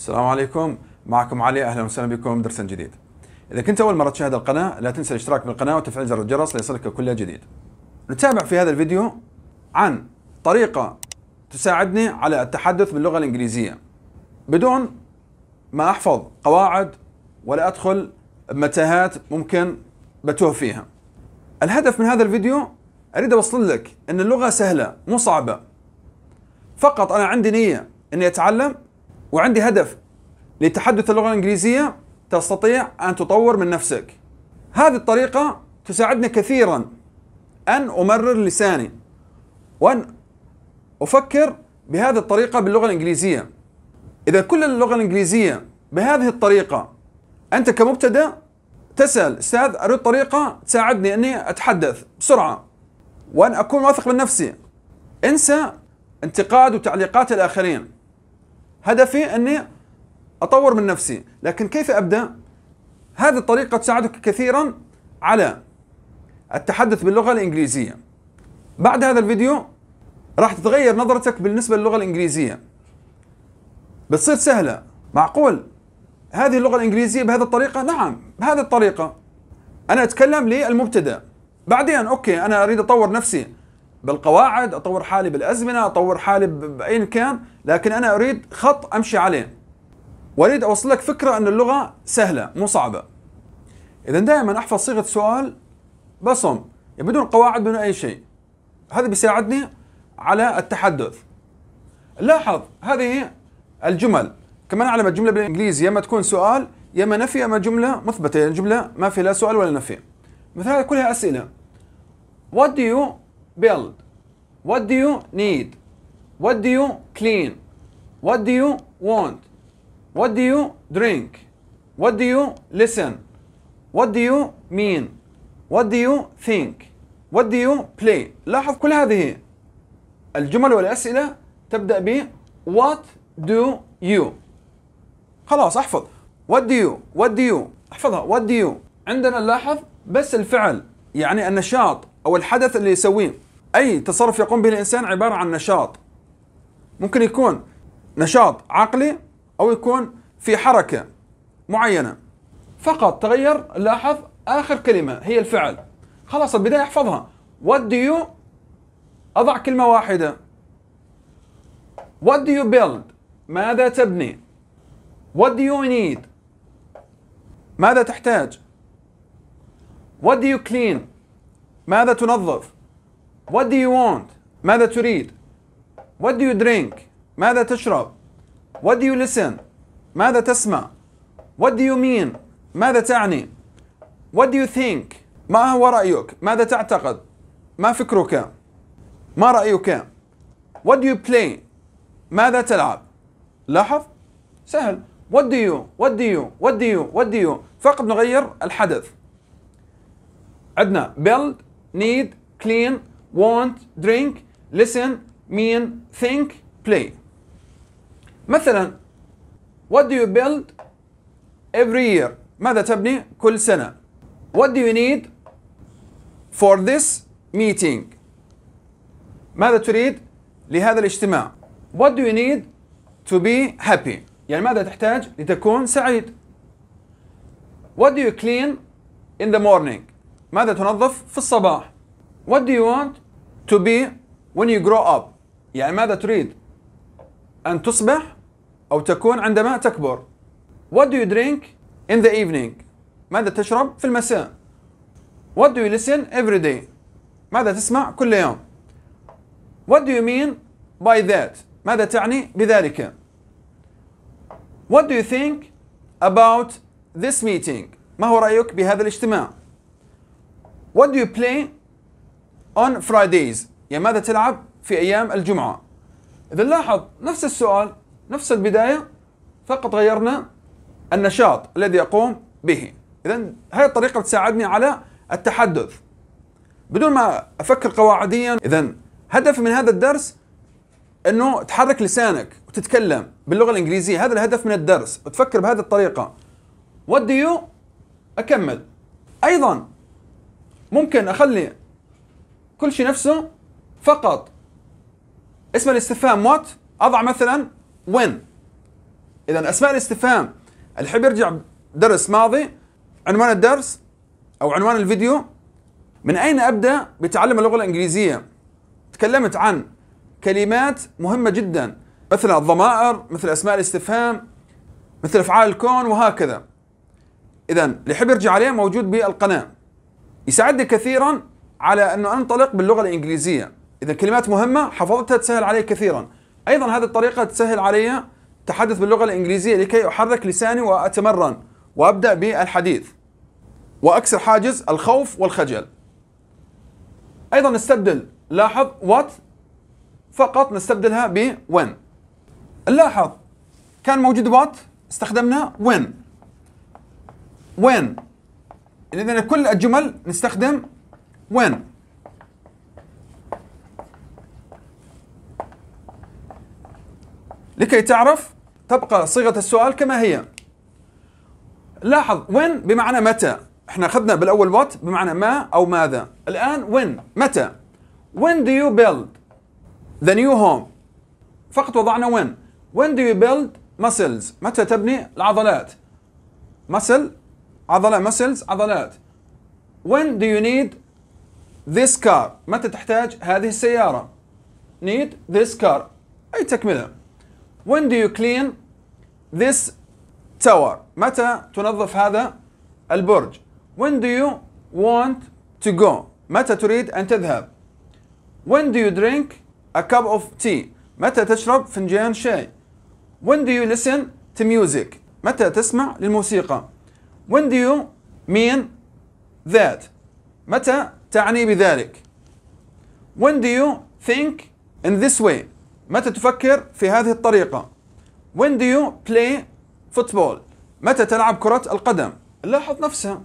السلام عليكم معكم علي اهلا وسهلا بكم درس جديد اذا كنت اول مره تشاهد القناه لا تنسى الاشتراك بالقناه وتفعيل زر الجرس ليصلك كل جديد نتابع في هذا الفيديو عن طريقه تساعدني على التحدث باللغه الانجليزيه بدون ما احفظ قواعد ولا ادخل بمتاهات ممكن بتوه فيها الهدف من هذا الفيديو اريد اوصل لك ان اللغه سهله مو صعبه فقط انا عندي نيه اني اتعلم وعندي هدف لتحدث اللغة الإنجليزية تستطيع أن تطور من نفسك هذه الطريقة تساعدني كثيرا أن أمرر لساني وأن أفكر بهذه الطريقة باللغة الإنجليزية إذا كل اللغة الإنجليزية بهذه الطريقة أنت كمبتدأ تسأل أستاذ أريد طريقة تساعدني أني أتحدث بسرعة وأن أكون واثق من نفسي انسى انتقاد وتعليقات الآخرين هدفي اني اطور من نفسي لكن كيف ابدا هذه الطريقه تساعدك كثيرا على التحدث باللغه الانجليزيه بعد هذا الفيديو راح تتغير نظرتك بالنسبه للغه الانجليزيه بتصير سهله معقول هذه اللغه الانجليزيه بهذه الطريقه نعم بهذه الطريقه انا اتكلم للمبتدا بعدين اوكي انا اريد اطور نفسي بالقواعد اطور حالي بالازمنه اطور حالي باي كان لكن انا اريد خط امشي عليه واريد اوصل لك فكره ان اللغه سهله مو صعبه اذا دائما احفظ صيغه سؤال بصم بدون قواعد بدون اي شيء هذا بيساعدني على التحدث لاحظ هذه الجمل كمان نعلم الجمله بالانجليزي يا اما تكون سؤال يا اما نفي يا اما جمله مثبته يعني جمله ما فيها لا سؤال ولا نفي مثل هذه كلها اسئله What do you build? What do you need? What do you clean? What do you want? What do you drink? What do you listen? What do you mean? What do you think? What do you play? لاحظ كل هذه الجمل والأسئلة تبدأ ب What do you خلاص احفظ What do you What do you احفظها What do you عندنا لاحظ بس الفعل يعني النشاط أو الحدث اللي يسويه أي تصرف يقوم به الإنسان عبارة عن نشاط ممكن يكون نشاط عقلي أو يكون في حركة معينة فقط تغير لاحظ آخر كلمة هي الفعل خلاص البداية احفظها What do you أضع كلمة واحدة What do you build ماذا تبني What do you need ماذا تحتاج What do you clean ماذا تنظف؟ What do you want? ماذا تريد؟ What do you drink? ماذا تشرب؟ What do you listen? ماذا تسمع؟ What do you mean? ماذا تعني؟ What do you think? ما هو رأيك؟ ماذا تعتقد؟ ما فكرك؟ ما رأيك؟ What do you play? ماذا تلعب؟ لاحظ؟ سهل What do you? What do you? What do you? What do you? فقط نغير الحدث عندنا build need, clean, want, drink, listen, mean, think, play. مثلا what do you build every year ماذا تبني كل سنة what do you need for this meeting ماذا تريد لهذا الاجتماع what do you need to be happy يعني ماذا تحتاج لتكون سعيد what do you clean in the morning ماذا تنظف في الصباح What do you want to be when you grow up يعني ماذا تريد أن تصبح أو تكون عندما تكبر What do you drink in the evening ماذا تشرب في المساء What do you listen every day ماذا تسمع كل يوم What do you mean by that ماذا تعني بذلك What do you think about this meeting ما هو رأيك بهذا الاجتماع What do you play on Fridays يعني ماذا تلعب في أيام الجمعة إذا لاحظ نفس السؤال نفس البداية فقط غيرنا النشاط الذي أقوم به إذا هذه الطريقة بتساعدني على التحدث بدون ما أفكر قواعديا إذا هدف من هذا الدرس أنه تحرك لسانك وتتكلم باللغة الإنجليزية هذا الهدف من الدرس وتفكر بهذه الطريقة What do you أكمل أيضا ممكن اخلي كل شيء نفسه فقط اسم الاستفهام وات اضع مثلا وين اذا اسماء الاستفهام اللي حب يرجع درس ماضي عنوان الدرس او عنوان الفيديو من اين ابدا بتعلم اللغه الانجليزيه تكلمت عن كلمات مهمه جدا مثل الضمائر مثل اسماء الاستفهام مثل افعال الكون وهكذا اذا اللي يحب يرجع عليه موجود بالقناه يساعدني كثيرا على انه انطلق باللغه الانجليزيه اذا كلمات مهمه حفظتها تسهل علي كثيرا ايضا هذه الطريقه تسهل علي التحدث باللغه الانجليزيه لكي احرك لساني واتمرن وابدا بالحديث واكسر حاجز الخوف والخجل ايضا نستبدل لاحظ وات فقط نستبدلها ب when لاحظ كان موجود وات استخدمنا when when لأن كل الجمل نستخدم when لكي تعرف تبقى صيغة السؤال كما هي لاحظ when بمعنى متى احنا اخذنا بالاول what بمعنى ما او ماذا الان when متى when do you build the new home فقط وضعنا when when do you build muscles متى تبني العضلات muscle عضلات muscles عضلات when do you need this car متى تحتاج هذه السيارة need this car أي تكملة when do you clean this tower متى تنظف هذا البرج when do you want to go متى تريد أن تذهب when do you drink a cup of tea متى تشرب فنجان شاي when do you listen to music متى تسمع للموسيقى When do you mean that? متى تعني بذلك؟ When do you think in this way? متى تفكر في هذه الطريقة؟ When do you play football? متى تلعب كرة القدم؟ لاحظ نفسها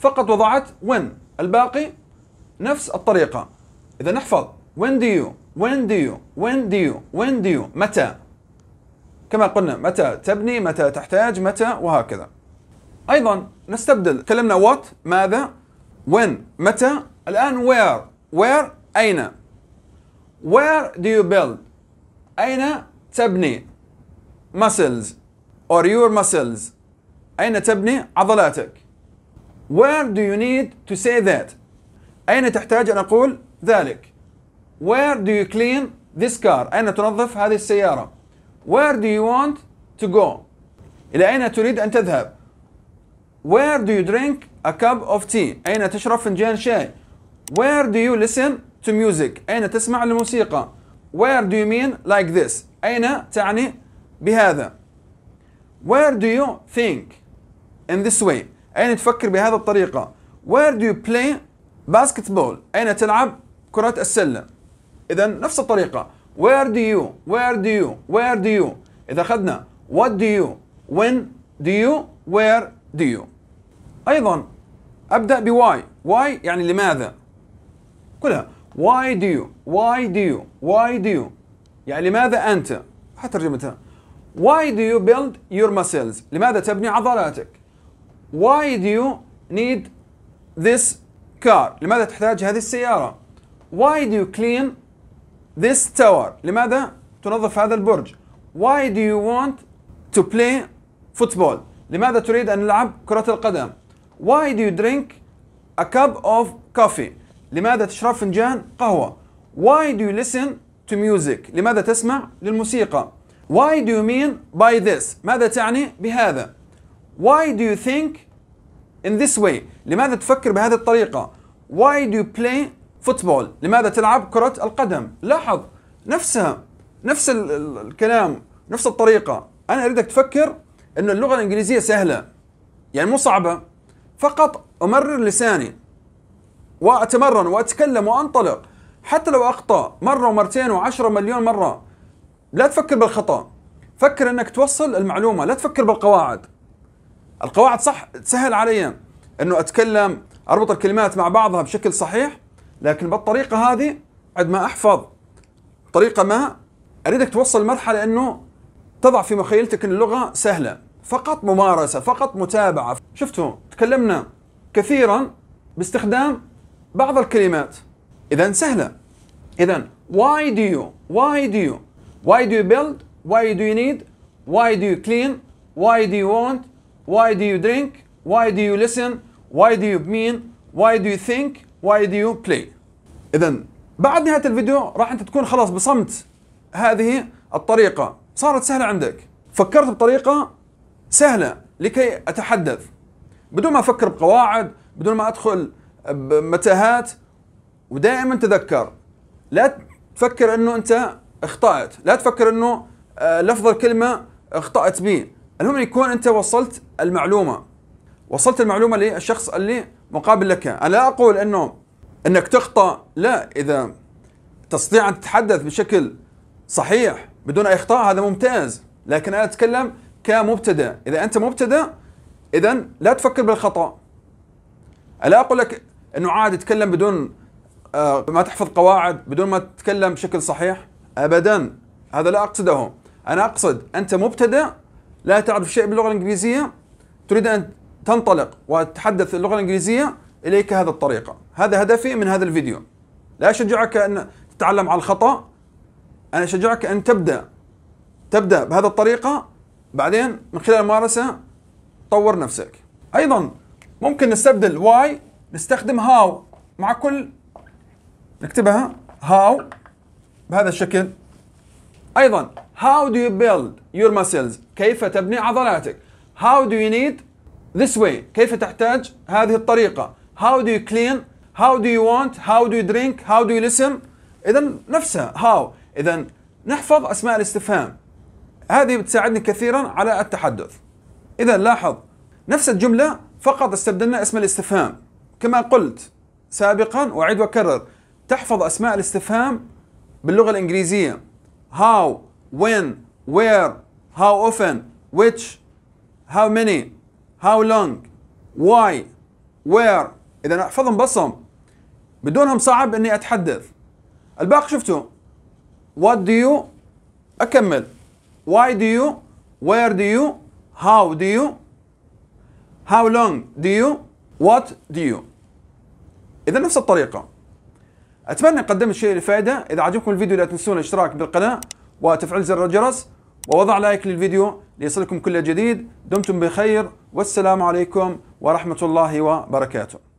فقط وضعت when الباقي نفس الطريقة إذا نحفظ when do you when do you when do you when do you متى كما قلنا متى تبني متى تحتاج متى وهكذا ايضا نستبدل تكلمنا وات ماذا when متى الان where where اين where do you build اين تبني muscles or your muscles اين تبني عضلاتك where do you need to say that اين تحتاج ان اقول ذلك where do you clean this car اين تنظف هذه السياره where do you want to go الى اين تريد ان تذهب Where do you drink a cup of tea? أين تشرب فنجان شاي? Where do you listen to music? أين تسمع الموسيقى? Where do you mean like this? أين تعني بهذا? Where do you think in this way? أين تفكر بهذا الطريقة? Where do you play basketball? أين تلعب كرة السلة؟ إذا نفس الطريقة Where do you? Where do you? Where do you? إذا خدنا What do you? When do you? Where do you? ايضا ابدا بـ why why يعني لماذا كلها why do you why do you why do you يعني لماذا انت حتى ترجمتها Why do you build your muscles? لماذا تبني عضلاتك؟ Why do you need this car? لماذا تحتاج هذه السيارة؟ Why do you clean this tower? لماذا تنظف هذا البرج؟ Why do you want to play football? لماذا تريد أن نلعب كرة القدم؟ Why do you drink a cup of coffee? لماذا تشرب فنجان قهوة؟ Why do you listen to music? لماذا تسمع للموسيقى؟ Why do you mean by this? ماذا تعني بهذا؟ Why do you think in this way? لماذا تفكر بهذه الطريقة؟ Why do you play football? لماذا تلعب كرة القدم؟ لاحظ نفسها نفس الكلام نفس الطريقة أنا أريدك تفكر أن اللغة الإنجليزية سهلة يعني مو صعبة فقط أمرر لساني وأتمرن وأتكلم وأنطلق حتى لو أخطأ مرة ومرتين وعشرة مليون مرة لا تفكر بالخطأ فكر أنك توصل المعلومة لا تفكر بالقواعد القواعد صح تسهل علي أنه أتكلم أربط الكلمات مع بعضها بشكل صحيح لكن بالطريقة هذه عد ما أحفظ طريقة ما أريدك توصل لمرحلة أنه تضع في مخيلتك أن اللغة سهلة فقط ممارسة فقط متابعة شفتوا تكلمنا كثيرا باستخدام بعض الكلمات اذا سهله اذا why do you why do you why do you build why do you need why do you clean why do you want why do you drink why do you listen why do you mean why do you think why do you play اذا بعد نهايه الفيديو راح انت تكون خلاص بصمت هذه الطريقه صارت سهله عندك فكرت بطريقه سهله لكي اتحدث بدون ما افكر بقواعد بدون ما ادخل بمتاهات ودائما تذكر لا تفكر انه انت اخطات لا تفكر انه آه، لفظ الكلمه اخطات به المهم يكون انت وصلت المعلومه وصلت المعلومه للشخص اللي مقابل لك انا لا اقول انه انك تخطا لا اذا تستطيع ان تتحدث بشكل صحيح بدون اي اخطاء هذا ممتاز لكن انا اتكلم كمبتدأ اذا انت مبتدأ اذا لا تفكر بالخطا الا اقول لك انه عادي تتكلم بدون آه، ما تحفظ قواعد بدون ما تتكلم بشكل صحيح ابدا هذا لا اقصده انا اقصد انت مبتدئ لا تعرف شيء باللغه الانجليزيه تريد ان تنطلق وتتحدث اللغه الانجليزيه اليك هذا الطريقه هذا هدفي من هذا الفيديو لا اشجعك ان تتعلم على الخطا انا اشجعك ان تبدا تبدا بهذه الطريقه بعدين من خلال الممارسه طور نفسك ايضا ممكن نستبدل واي نستخدم هاو مع كل نكتبها هاو بهذا الشكل ايضا how do you build your muscles كيف تبني عضلاتك how do you need this way كيف تحتاج هذه الطريقة how do you clean how do you want how do you drink how do you listen اذا نفسها how اذا نحفظ اسماء الاستفهام هذه بتساعدني كثيرا على التحدث إذا لاحظ نفس الجملة فقط استبدلنا اسم الاستفهام كما قلت سابقا وأعيد وأكرر تحفظ أسماء الاستفهام باللغة الإنجليزية how when where how often which how many how long why where إذا أحفظهم بصم بدونهم صعب إني أتحدث الباقي شفتوا what do you أكمل why do you where do you how do you how long do you what do you اذا نفس الطريقه اتمنى قدمت شيء لفائده اذا عجبكم الفيديو لا تنسون الاشتراك بالقناه وتفعيل زر الجرس ووضع لايك للفيديو ليصلكم كل جديد دمتم بخير والسلام عليكم ورحمه الله وبركاته